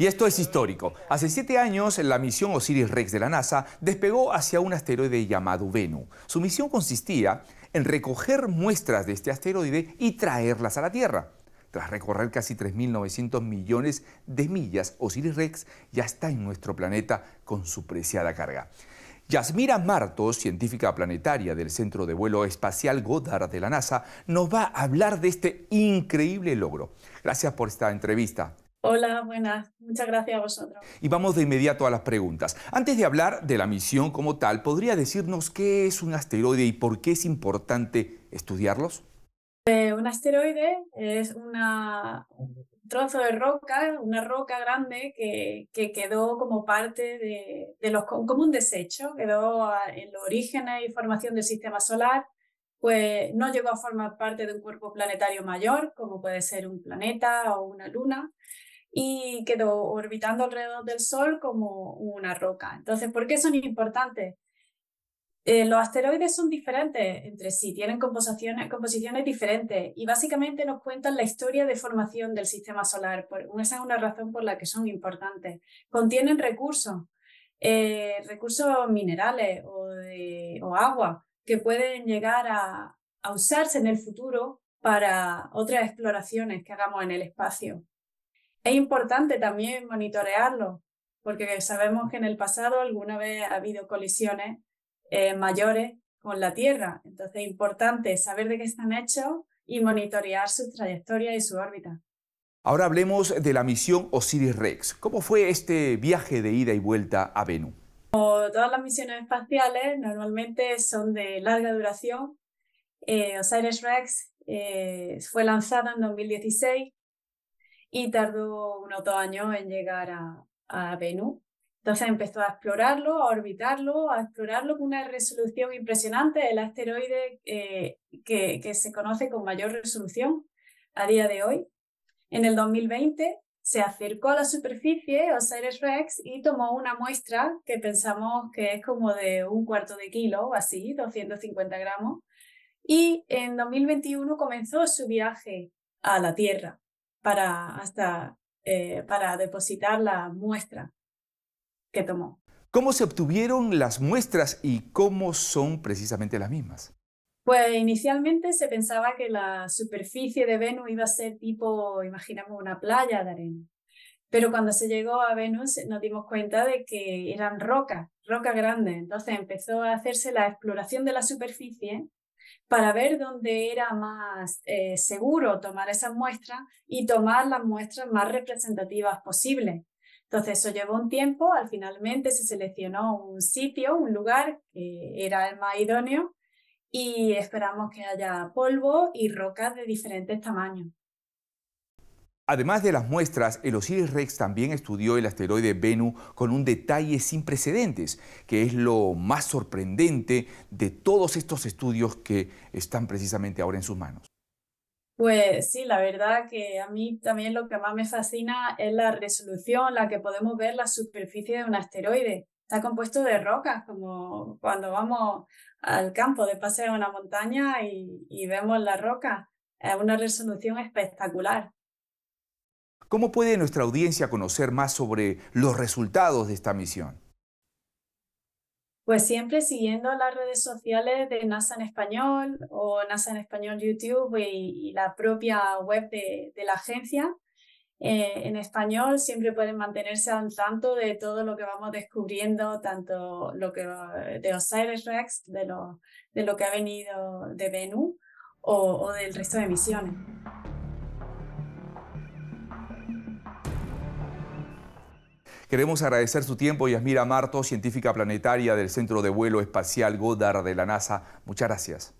Y esto es histórico. Hace siete años, la misión Osiris-Rex de la NASA despegó hacia un asteroide llamado Venu. Su misión consistía en recoger muestras de este asteroide y traerlas a la Tierra. Tras recorrer casi 3.900 millones de millas, Osiris-Rex ya está en nuestro planeta con su preciada carga. Yasmira Martos, científica planetaria del Centro de Vuelo Espacial Goddard de la NASA, nos va a hablar de este increíble logro. Gracias por esta entrevista. Hola, buenas. Muchas gracias a vosotros. Y vamos de inmediato a las preguntas. Antes de hablar de la misión como tal, ¿podría decirnos qué es un asteroide y por qué es importante estudiarlos? Eh, un asteroide es un trozo de roca, una roca grande que, quedó como parte de, de, los, como un desecho, quedó en los orígenes y formación del sistema solar, pues no llegó a formar parte de un cuerpo planetario mayor, como puede ser un planeta o una luna, y quedó orbitando alrededor del Sol como una roca. Entonces, ¿por qué son importantes? Eh, los asteroides son diferentes entre sí, tienen composiciones, diferentes y básicamente nos cuentan la historia de formación del sistema solar. Por, esa es una razón por la que son importantes. Contienen recursos, eh, recursos minerales o, agua que pueden llegar a usarse en el futuro para otras exploraciones que hagamos en el espacio. Es importante también monitorearlo, porque sabemos que en el pasado alguna vez ha habido colisiones eh, mayores con la Tierra. Entonces es importante saber de qué están hechos y monitorear su trayectoria y su órbita. Ahora hablemos de la misión Osiris-Rex. ¿Cómo fue este viaje de ida y vuelta a Venus? Como todas las misiones espaciales, normalmente son de larga duración. Eh, Osiris-Rex eh, fue lanzada en 2016 y tardó unos dos años en llegar a, a Venus. Entonces empezó a explorarlo, a orbitarlo, a explorarlo con una resolución impresionante, el asteroide eh, que, que, se conoce con mayor resolución a día de hoy. En el 2020 se acercó a la superficie Osiris-Rex y tomó una muestra que pensamos que es como de un cuarto de kilo o así, 250 gramos. Y en 2021 comenzó su viaje a la Tierra para, hasta, eh, para depositar la muestra que tomó. ¿Cómo se obtuvieron las muestras y cómo son precisamente las mismas? Pues inicialmente se pensaba que la superficie de Venus iba a ser tipo, imaginamos, una playa de arena. Pero cuando se llegó a Venus nos dimos cuenta de que eran rocas, rocas grandes. Entonces empezó a hacerse la exploración de la superficie para ver dónde era más eh, seguro tomar esas muestras y tomar las muestras más representativas posibles. Entonces eso llevó un tiempo, al finalmente se seleccionó un sitio, un lugar que era el más idóneo y esperamos que haya polvo y rocas de diferentes tamaños. Además de las muestras, el OSIRIS-REx también estudió el asteroide Bennu con un detalle sin precedentes, que es lo más sorprendente de todos estos estudios que están precisamente ahora en sus manos. Pues sí, la verdad que a mí también lo que más me fascina es la resolución, la que podemos ver la superficie de un asteroide. Está compuesto de rocas, como cuando vamos al campo de paseo a una montaña y, y vemos la roca. Es una resolución espectacular. ¿Cómo puede nuestra audiencia conocer más sobre los resultados de esta misión? Pues siempre siguiendo las redes sociales de NASA en Español o NASA en Español YouTube y, la propia web de, la agencia. Eh, en español siempre pueden mantenerse al tanto de todo lo que vamos descubriendo, tanto lo que de Osiris Rex, de lo, de lo que ha venido de Venus o del resto de misiones. Queremos agradecer su tiempo, Yasmira Marto, científica planetaria del Centro de Vuelo Espacial Goddard de la NASA. Muchas gracias.